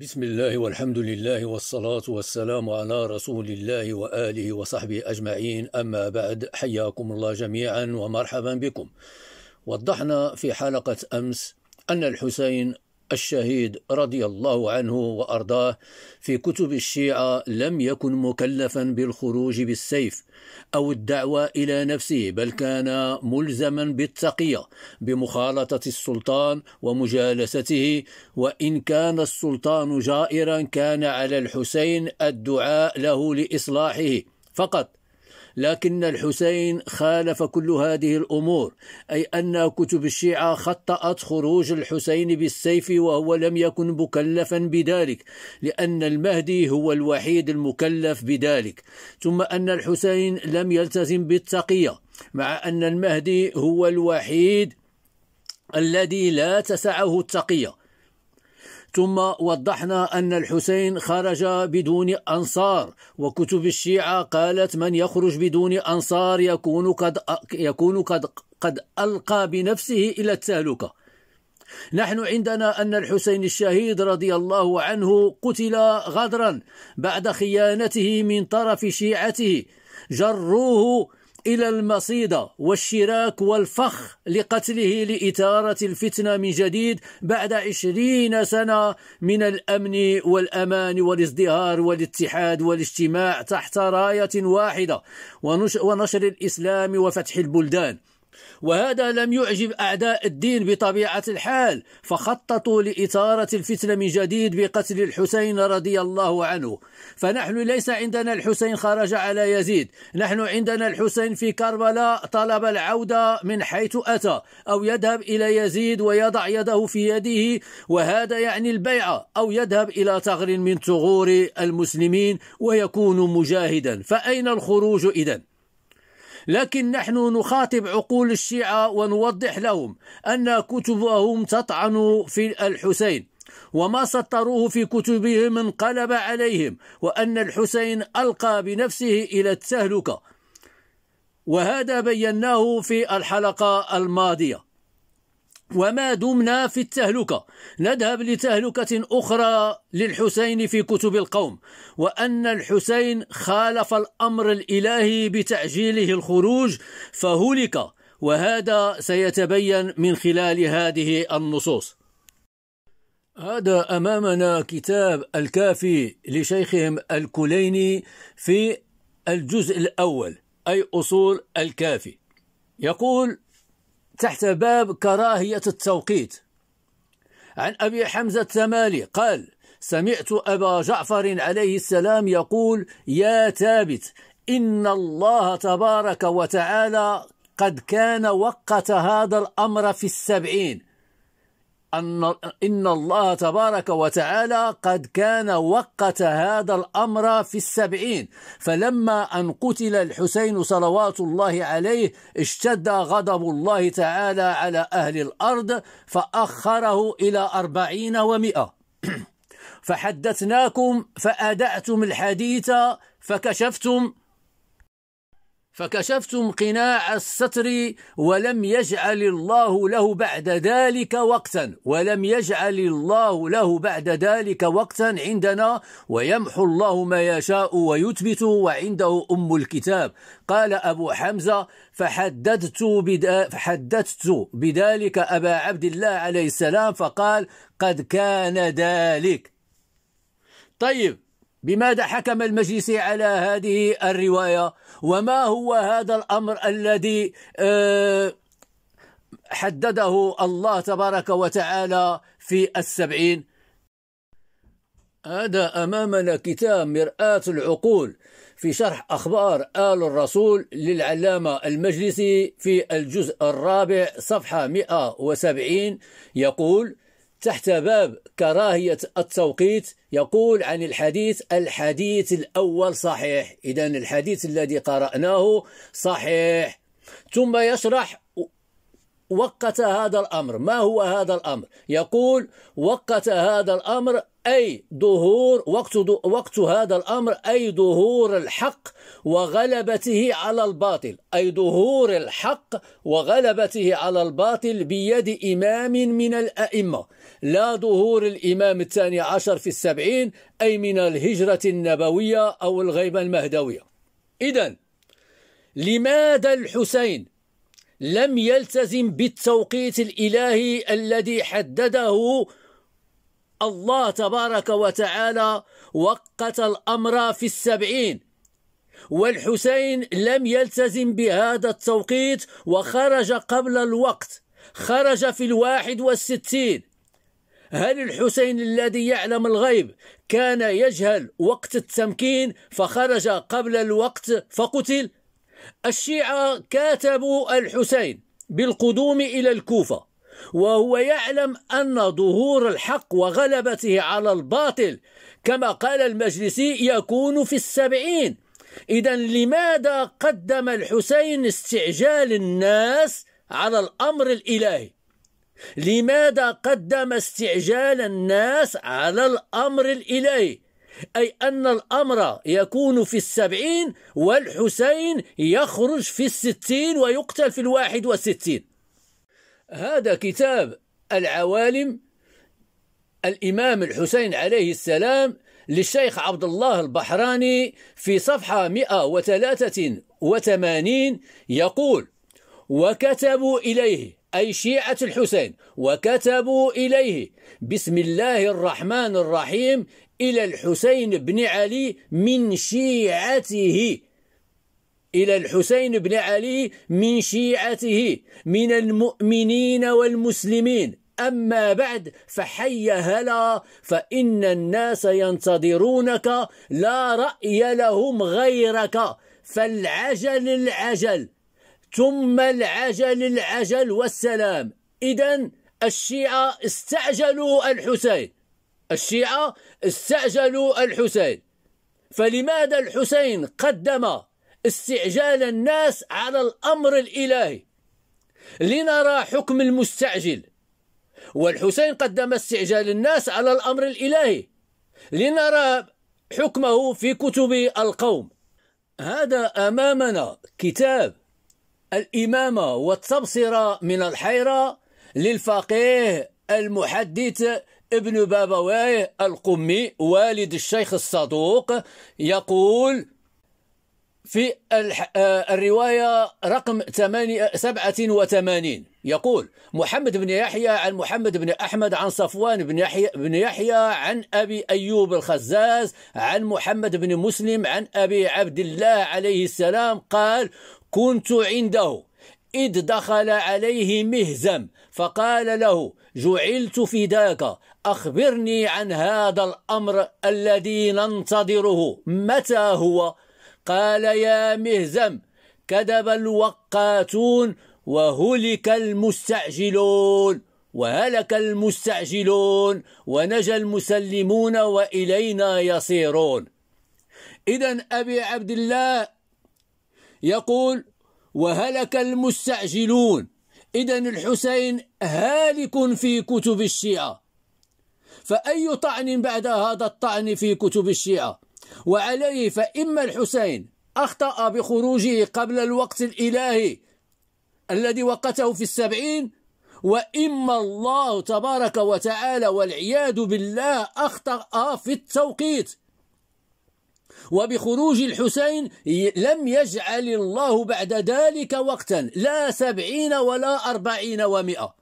بسم الله والحمد لله والصلاة والسلام على رسول الله وآله وصحبه أجمعين أما بعد حياكم الله جميعا ومرحبا بكم وضحنا في حلقة أمس أن الحسين الشهيد رضي الله عنه وارضاه في كتب الشيعه لم يكن مكلفا بالخروج بالسيف او الدعوه الى نفسه بل كان ملزما بالتقيه بمخالطه السلطان ومجالسته وان كان السلطان جائرا كان على الحسين الدعاء له لاصلاحه فقط لكن الحسين خالف كل هذه الأمور أي أن كتب الشيعة خطأت خروج الحسين بالسيف وهو لم يكن مكلفا بذلك لأن المهدي هو الوحيد المكلف بذلك ثم أن الحسين لم يلتزم بالتقية مع أن المهدي هو الوحيد الذي لا تسعه التقيه ثم وضحنا أن الحسين خرج بدون أنصار وكتب الشيعة قالت من يخرج بدون أنصار يكون قد يكون قد قد ألقى بنفسه إلى التهلكة نحن عندنا أن الحسين الشهيد رضي الله عنه قتل غدرا بعد خيانته من طرف شيعته جروه إلى المصيدة والشراك والفخ لقتله لإثارة الفتنة من جديد بعد عشرين سنة من الأمن والأمان والازدهار والاتحاد والاجتماع تحت راية واحدة ونشر الإسلام وفتح البلدان وهذا لم يعجب أعداء الدين بطبيعة الحال فخططوا لإثارة الفتنة من جديد بقتل الحسين رضي الله عنه فنحن ليس عندنا الحسين خرج على يزيد نحن عندنا الحسين في كربلاء طلب العودة من حيث أتى أو يذهب إلى يزيد ويضع يده في يده وهذا يعني البيعة أو يذهب إلى ثغر من ثغور المسلمين ويكون مجاهدا فأين الخروج إذن؟ لكن نحن نخاطب عقول الشيعة ونوضح لهم أن كتبهم تطعن في الحسين وما سطروه في كتبهم انقلب عليهم وأن الحسين ألقى بنفسه إلى التهلكة وهذا بيناه في الحلقة الماضية وما دمنا في التهلكة نذهب لتهلكة أخرى للحسين في كتب القوم وأن الحسين خالف الأمر الإلهي بتعجيله الخروج فهلك وهذا سيتبين من خلال هذه النصوص هذا أمامنا كتاب الكافي لشيخهم الكليني في الجزء الأول أي أصول الكافي يقول تحت باب كراهية التوقيت عن أبي حمزة التمالي قال سمعت أبا جعفر عليه السلام يقول يا ثابت إن الله تبارك وتعالى قد كان وقت هذا الأمر في السبعين أن إن الله تبارك وتعالى قد كان وقت هذا الأمر في السبعين فلما أن قتل الحسين صلوات الله عليه اشتد غضب الله تعالى على أهل الأرض فأخره إلى أربعين ومئة فحدثناكم فأدعتم الحديث فكشفتم فكشفتم قناع الستر ولم يجعل الله له بعد ذلك وقتا ولم يجعل الله له بعد ذلك وقتا عندنا ويمحو الله ما يشاء ويثبت وعنده ام الكتاب قال ابو حمزه فحددت فحددت بذلك ابا عبد الله عليه السلام فقال قد كان ذلك طيب بماذا حكم المجلس على هذه الرواية وما هو هذا الأمر الذي آه، حدده الله تبارك وتعالى في السبعين هذا أمامنا كتاب مرآة العقول في شرح أخبار آل الرسول للعلامة المجلسي في الجزء الرابع صفحة 170 يقول تحت باب كراهية التوقيت يقول عن الحديث الحديث الأول صحيح إذا الحديث الذي قرأناه صحيح ثم يشرح وقت هذا الأمر ما هو هذا الأمر يقول وقت هذا الأمر أي ظهور وقت, وقت هذا الأمر أي ظهور الحق وغلبته على الباطل أي ظهور الحق وغلبته على الباطل بيد إمام من الأئمة لا ظهور الإمام الثاني عشر في السبعين أي من الهجرة النبوية أو الغيبة المهدوية إذا لماذا الحسين لم يلتزم بالتوقيت الإلهي الذي حدده الله تبارك وتعالى وقت الأمر في السبعين والحسين لم يلتزم بهذا التوقيت وخرج قبل الوقت خرج في الواحد والستين هل الحسين الذي يعلم الغيب كان يجهل وقت التمكين فخرج قبل الوقت فقتل الشيعة كاتبوا الحسين بالقدوم إلى الكوفة وهو يعلم أن ظهور الحق وغلبته على الباطل كما قال المجلسي يكون في السبعين إذا لماذا قدم الحسين استعجال الناس على الأمر الإلهي لماذا قدم استعجال الناس على الأمر الإلهي أي أن الأمر يكون في السبعين والحسين يخرج في الستين ويقتل في الواحد والستين هذا كتاب العوالم الإمام الحسين عليه السلام للشيخ عبد الله البحراني في صفحة 183 يقول وكتبوا إليه أي شيعة الحسين وكتبوا إليه بسم الله الرحمن الرحيم إلى الحسين بن علي من شيعته إلى الحسين بن علي من شيعته من المؤمنين والمسلمين أما بعد فحي هلا فإن الناس ينتظرونك لا رأي لهم غيرك فالعجل العجل ثم العجل العجل والسلام إذا الشيعة استعجلوا الحسين الشيعة استعجلوا الحسين فلماذا الحسين قدم استعجال الناس على الأمر الإلهي لنرى حكم المستعجل والحسين قدم استعجال الناس على الأمر الإلهي لنرى حكمه في كتب القوم هذا أمامنا كتاب الإمامة والتبصرة من الحيرة للفقيه المحدث ابن بابويه القمي والد الشيخ الصدوق يقول في آه، الرواية رقم 87 يقول محمد بن يحيى عن محمد بن أحمد عن صفوان بن يحيى, بن يحيى عن أبي أيوب الخزاز عن محمد بن مسلم عن أبي عبد الله عليه السلام قال كنت عنده إذ دخل عليه مهزم فقال له جعلت فداك أخبرني عن هذا الأمر الذي ننتظره متى هو؟ قال يا مهزم كذب الوقاتون وهلك المستعجلون وهلك المستعجلون ونجى المسلمون والينا يصيرون اذا ابي عبد الله يقول وهلك المستعجلون اذا الحسين هالك في كتب الشيعه فاي طعن بعد هذا الطعن في كتب الشيعه وعليه فإما الحسين أخطأ بخروجه قبل الوقت الإلهي الذي وقته في السبعين وإما الله تبارك وتعالى والعياذ بالله أخطأ في التوقيت وبخروج الحسين لم يجعل الله بعد ذلك وقتا لا سبعين ولا أربعين ومئة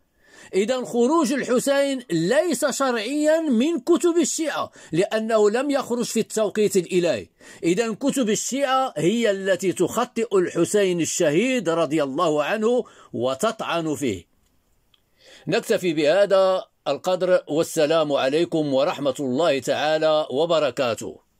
إذا خروج الحسين ليس شرعيا من كتب الشيعة لأنه لم يخرج في التوقيت الإلهي إذا كتب الشيعة هي التي تخطئ الحسين الشهيد رضي الله عنه وتطعن فيه نكتفي بهذا القدر والسلام عليكم ورحمة الله تعالى وبركاته